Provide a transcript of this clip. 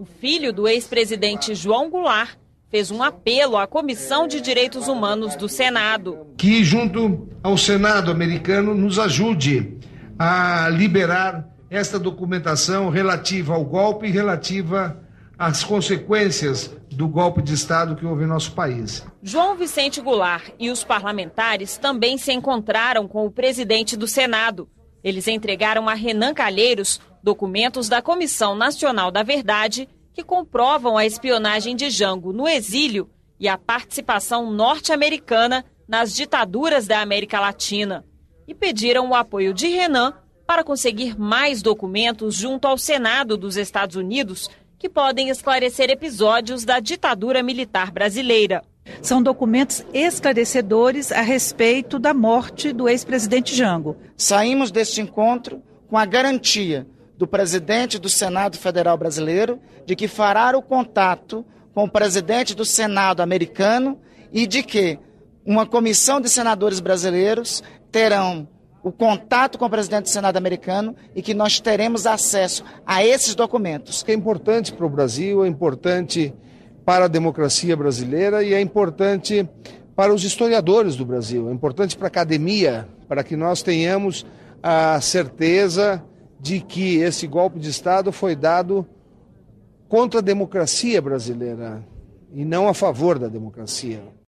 O filho do ex-presidente João Goulart fez um apelo à Comissão de Direitos Humanos do Senado. Que, junto ao Senado americano, nos ajude a liberar esta documentação relativa ao golpe e relativa às consequências do golpe de Estado que houve em nosso país. João Vicente Goulart e os parlamentares também se encontraram com o presidente do Senado. Eles entregaram a Renan Calheiros Documentos da Comissão Nacional da Verdade, que comprovam a espionagem de Jango no exílio e a participação norte-americana nas ditaduras da América Latina. E pediram o apoio de Renan para conseguir mais documentos junto ao Senado dos Estados Unidos que podem esclarecer episódios da ditadura militar brasileira. São documentos esclarecedores a respeito da morte do ex-presidente Jango. Saímos deste encontro com a garantia do presidente do Senado Federal Brasileiro de que fará o contato com o presidente do Senado americano e de que uma comissão de senadores brasileiros terão o contato com o presidente do Senado americano e que nós teremos acesso a esses documentos. É importante para o Brasil, é importante para a democracia brasileira e é importante para os historiadores do Brasil, é importante para a academia, para que nós tenhamos a certeza de que esse golpe de Estado foi dado contra a democracia brasileira e não a favor da democracia.